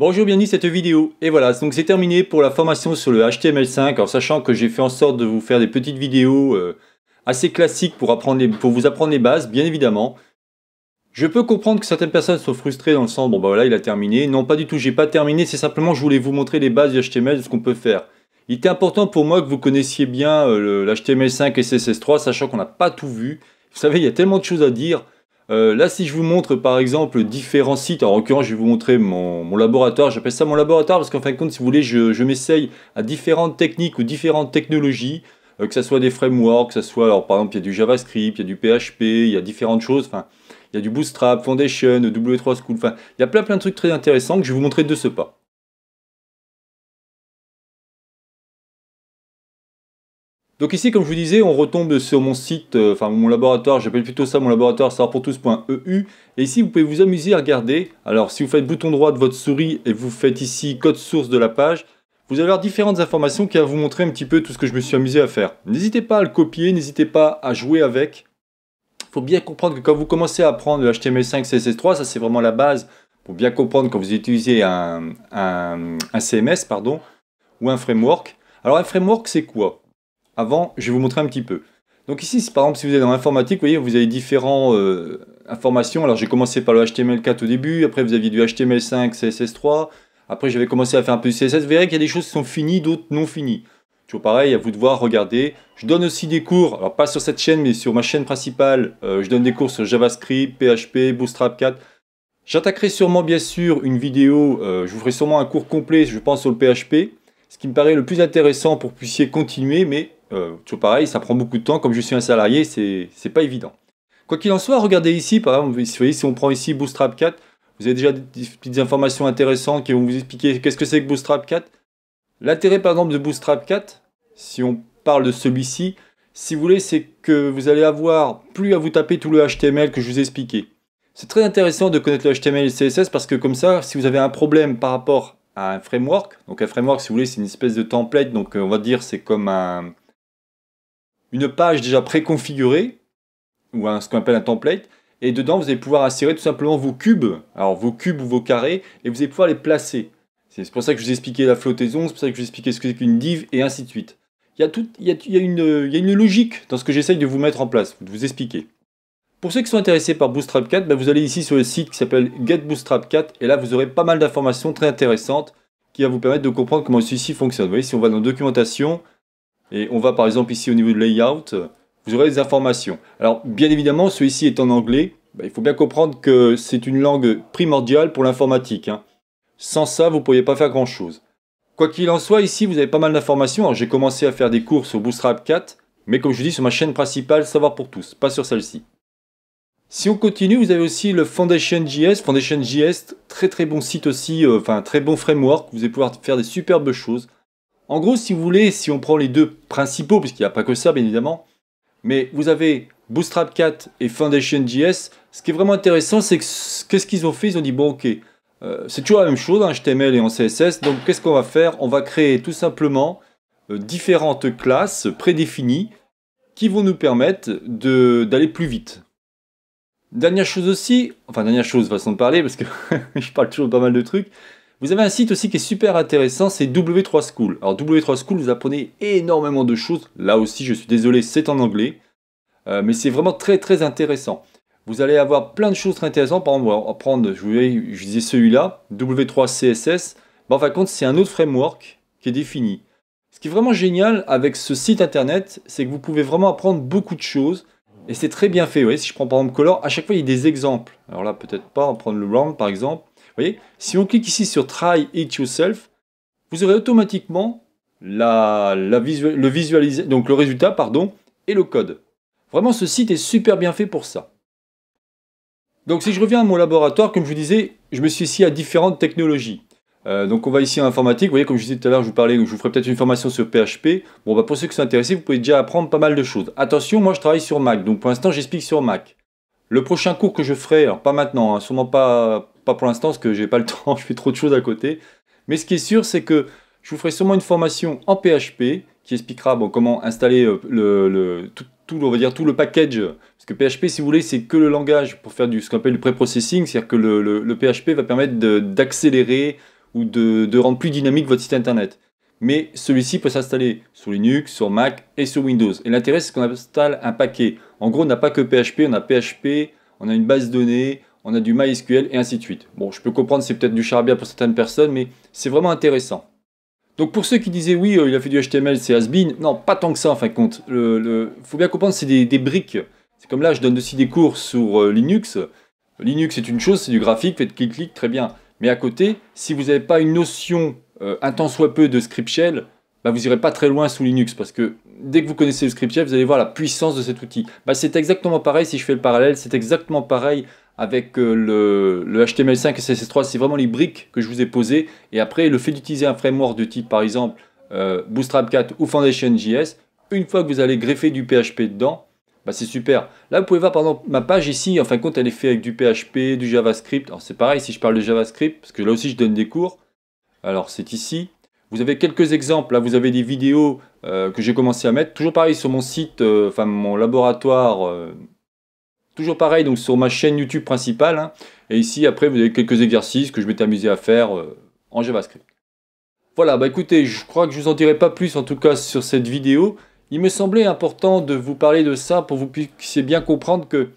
Bonjour, bienvenue cette vidéo. Et voilà, donc c'est terminé pour la formation sur le HTML5, en sachant que j'ai fait en sorte de vous faire des petites vidéos euh, assez classiques pour, apprendre pour vous apprendre les bases, bien évidemment. Je peux comprendre que certaines personnes sont frustrées dans le sens, bon bah voilà, il a terminé. Non, pas du tout, j'ai pas terminé, c'est simplement je voulais vous montrer les bases du HTML, de ce qu'on peut faire. Il était important pour moi que vous connaissiez bien euh, l'HTML5 et CSS3, sachant qu'on n'a pas tout vu. Vous savez, il y a tellement de choses à dire. Euh, là, si je vous montre par exemple différents sites, en l'occurrence, je vais vous montrer mon, mon laboratoire. J'appelle ça mon laboratoire parce qu'en fin de compte, si vous voulez, je, je m'essaye à différentes techniques ou différentes technologies, euh, que ce soit des frameworks, que ce soit, alors par exemple, il y a du JavaScript, il y a du PHP, il y a différentes choses. Enfin, il y a du Bootstrap, Foundation, W3 School. Enfin, il y a plein plein de trucs très intéressants que je vais vous montrer de ce pas. Donc ici, comme je vous disais, on retombe sur mon site, euh, enfin mon laboratoire, j'appelle plutôt ça mon laboratoire savoir e Et ici, vous pouvez vous amuser à regarder. Alors, si vous faites bouton droit de votre souris et vous faites ici code source de la page, vous allez avoir différentes informations qui vont vous montrer un petit peu tout ce que je me suis amusé à faire. N'hésitez pas à le copier, n'hésitez pas à jouer avec. Il faut bien comprendre que quand vous commencez à apprendre le HTML5, CSS3, ça c'est vraiment la base pour bien comprendre quand vous utilisez un, un CMS pardon, ou un framework. Alors un framework c'est quoi avant, je vais vous montrer un petit peu. Donc ici, par exemple, si vous êtes dans l'informatique, vous voyez, vous avez différentes euh, informations. Alors j'ai commencé par le HTML4 au début, après vous aviez du HTML5, CSS3, après j'avais commencé à faire un peu du CSS. Vous verrez qu'il y a des choses qui sont finies, d'autres non finies. Toujours pareil, à vous de voir, regardez. Je donne aussi des cours, alors pas sur cette chaîne, mais sur ma chaîne principale, euh, je donne des cours sur JavaScript, PHP, Bootstrap 4. J'attaquerai sûrement, bien sûr, une vidéo, euh, je vous ferai sûrement un cours complet, je pense, sur le PHP, ce qui me paraît le plus intéressant pour que vous puissiez continuer, mais euh, toujours pareil, ça prend beaucoup de temps. Comme je suis un salarié, c'est pas évident. Quoi qu'il en soit, regardez ici, par exemple, vous voyez, si on prend ici Bootstrap 4, vous avez déjà des petites informations intéressantes qui vont vous expliquer qu'est-ce que c'est que Bootstrap 4. L'intérêt, par exemple, de Bootstrap 4, si on parle de celui-ci, si vous voulez, c'est que vous allez avoir plus à vous taper tout le HTML que je vous ai expliqué. C'est très intéressant de connaître le HTML et le CSS parce que comme ça, si vous avez un problème par rapport à un framework, donc un framework, si vous voulez, c'est une espèce de template, donc euh, on va dire c'est comme un, une page déjà préconfigurée, ou ce qu'on appelle un template, et dedans vous allez pouvoir insérer tout simplement vos cubes, alors vos cubes ou vos carrés, et vous allez pouvoir les placer. C'est pour ça que je vous ai expliqué la flottaison, c'est pour ça que je vous ai expliqué ce que c'est qu'une div, et ainsi de suite. Il y a, une, logique dans ce que j'essaye de vous mettre en place, de vous expliquer. Pour ceux qui sont intéressés par Bootstrap 4, ben, vous allez ici sur le site qui s'appelle Get Bootstrap 4, et là vous aurez pas mal d'informations très intéressantes qui va vous permettre de comprendre comment celui-ci fonctionne. Vous voyez, si on va dans Documentation, et on va par exemple ici au niveau de layout, vous aurez des informations. Alors bien évidemment, celui-ci est en anglais. Bah, il faut bien comprendre que c'est une langue primordiale pour l'informatique. Hein. Sans ça, vous ne pourriez pas faire grand-chose. Quoi qu'il en soit, ici, vous avez pas mal d'informations. j'ai commencé à faire des cours sur Bootstrap 4, mais comme je vous dis, sur ma chaîne principale, Savoir pour tous, pas sur celle-ci. Si on continue, vous avez aussi le Foundation.js. Foundation.js, très très bon site aussi, euh, enfin très bon framework. Vous allez pouvoir faire des superbes choses. En gros, si vous voulez, si on prend les deux principaux, puisqu'il n'y a pas que ça, bien évidemment, mais vous avez Bootstrap 4 et Foundation.js, ce qui est vraiment intéressant, c'est que qu'est-ce qu'ils ont fait Ils ont dit, bon, ok, euh, c'est toujours la même chose en hein, HTML et en CSS, donc qu'est-ce qu'on va faire On va créer tout simplement euh, différentes classes prédéfinies qui vont nous permettre d'aller plus vite. Dernière chose aussi, enfin dernière chose façon de parler, parce que je parle toujours pas mal de trucs, vous avez un site aussi qui est super intéressant, c'est W3 School. Alors W3 School, vous apprenez énormément de choses. Là aussi, je suis désolé, c'est en anglais. Euh, mais c'est vraiment très très intéressant. Vous allez avoir plein de choses très intéressantes. Par exemple, on va prendre, je, vous, je disais celui-là, W3 CSS. en fin de compte, c'est un autre framework qui est défini. Ce qui est vraiment génial avec ce site internet, c'est que vous pouvez vraiment apprendre beaucoup de choses. Et c'est très bien fait. Vous voyez, si je prends par exemple Color, à chaque fois, il y a des exemples. Alors là, peut-être pas, on va prendre le Round par exemple si on clique ici sur Try It Yourself, vous aurez automatiquement le, résultat et le code. Vraiment, ce site est super bien fait pour ça. Donc si je reviens à mon laboratoire, comme je vous disais, je me suis ici à différentes technologies. Euh, donc on va ici en informatique, vous voyez comme je disais tout à l'heure, je vous parlais, je vous ferai peut-être une formation sur PHP. Bon bah pour ceux qui sont intéressés, vous pouvez déjà apprendre pas mal de choses. Attention, moi je travaille sur Mac, donc pour l'instant j'explique sur Mac. Le prochain cours que je ferai, alors pas maintenant, hein, sûrement pas pour l'instant parce que j'ai pas le temps, je fais trop de choses à côté. Mais ce qui est sûr, c'est que je vous ferai sûrement une formation en PHP qui expliquera comment installer euh, le, tout, on va dire, tout le package. Parce que PHP, si vous voulez, c'est que le langage pour faire du, ce qu'on appelle du pré-processing. C'est-à-dire que le, PHP va permettre d'accélérer ou de, de rendre plus dynamique votre site internet mais celui-ci peut s'installer sur Linux, sur Mac et sur Windows. Et l'intérêt, c'est qu'on installe un paquet. En gros, on n'a pas que PHP, on a PHP, on a une base de données, on a du MySQL et ainsi de suite. Bon, je peux comprendre, c'est peut-être du charabia pour certaines personnes, mais c'est vraiment intéressant. Donc pour ceux qui disaient oui, euh, il a fait du HTML, c'est has non, pas tant que ça en fin de compte. Il faut bien comprendre, c'est des, briques. C'est comme là, je donne aussi des cours sur euh, Linux. Linux c'est une chose, c'est du graphique, faites clic-clic, très bien. Mais à côté, si vous n'avez pas une notion, euh, un tant soit peu, de script shell, bah, vous n'irez pas très loin sous Linux parce que dès que vous connaissez le script shell, vous allez voir la puissance de cet outil. Bah, c'est exactement pareil si je fais le parallèle, c'est exactement pareil avec euh, le, HTML5 et CSS3, c'est vraiment les briques que je vous ai posées. Et après, le fait d'utiliser un framework de type, par exemple, euh, Bootstrap 4 ou Foundation.js, une fois que vous allez greffer du PHP dedans, bah c'est super. Là, vous pouvez voir, par exemple, ma page ici, en fin de compte, elle est faite avec du PHP, du JavaScript. Alors, c'est pareil, si je parle de JavaScript, parce que là aussi, je donne des cours. Alors, c'est ici. Vous avez quelques exemples. Là, vous avez des vidéos euh, que j'ai commencé à mettre. Toujours pareil sur mon site, enfin, mon laboratoire Toujours pareil, donc sur ma chaîne YouTube principale. Hein. et ici, après, vous avez quelques exercices que je m'étais amusé à faire euh, en JavaScript. Voilà, bah écoutez, je crois que je vous en dirai pas plus en tout cas sur cette vidéo. Il me semblait important de vous parler de ça pour que vous puissiez bien comprendre que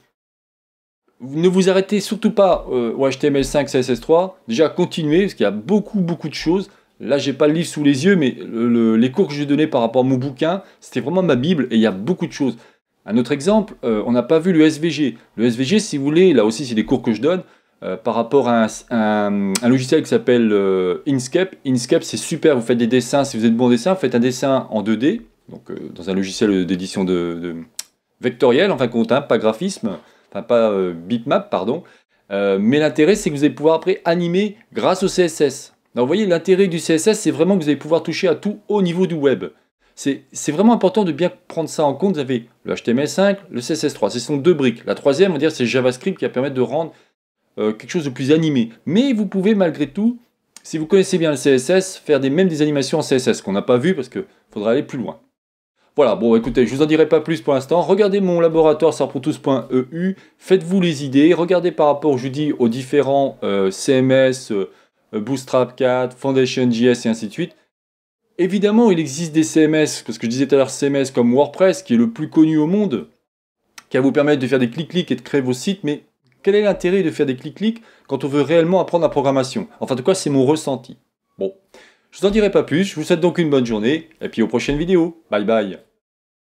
ne vous arrêtez surtout pas euh, au HTML5, CSS3. Déjà, continuez, parce qu'il y a beaucoup, beaucoup de choses. Là, j'ai pas le livre sous les yeux, mais les cours que je donnés par rapport à mon bouquin, c'était vraiment ma Bible et il y a beaucoup de choses. Un autre exemple, euh, on n'a pas vu le SVG. Le SVG, si vous voulez, là aussi c'est des cours que je donne, euh, par rapport à un, logiciel qui s'appelle InScape. Euh, Inkscape. Inkscape, c'est super, vous faites des dessins, si vous êtes bon dessin, vous faites un dessin en 2D, donc dans un logiciel d'édition de, vectoriel, enfin compte, pas graphisme, enfin pas bitmap, pardon. mais l'intérêt, c'est que vous allez pouvoir après animer grâce au CSS. vous voyez, l'intérêt du CSS, c'est vraiment que vous allez pouvoir toucher à tout au niveau du web. C'est vraiment important de bien prendre ça en compte. Vous avez le HTML5, le CSS3. Ce sont deux briques. La troisième, on va dire, c'est JavaScript qui va permettre de rendre euh, quelque chose de plus animé. Mais vous pouvez malgré tout, si vous connaissez bien le CSS, faire des, mêmes des animations en CSS qu'on n'a pas vu parce qu'il faudra aller plus loin. Voilà, bon écoutez, je vous en dirai pas plus pour l'instant. Regardez mon laboratoire tous.eu. faites-vous les idées, regardez par rapport, je dis, aux différents euh, CMS, euh, Bootstrap 4, Foundation JS et ainsi de suite. Évidemment, il existe des CMS, parce que je disais tout à l'heure CMS comme WordPress, qui est le plus connu au monde, qui va vous permettre de faire des clics-clics et de créer vos sites, mais quel est l'intérêt de faire des clics-clics quand on veut réellement apprendre la programmation Enfin, de quoi c'est mon ressenti. Bon, je vous dirai pas plus, je vous souhaite donc une bonne journée, et puis aux prochaines vidéos. Bye bye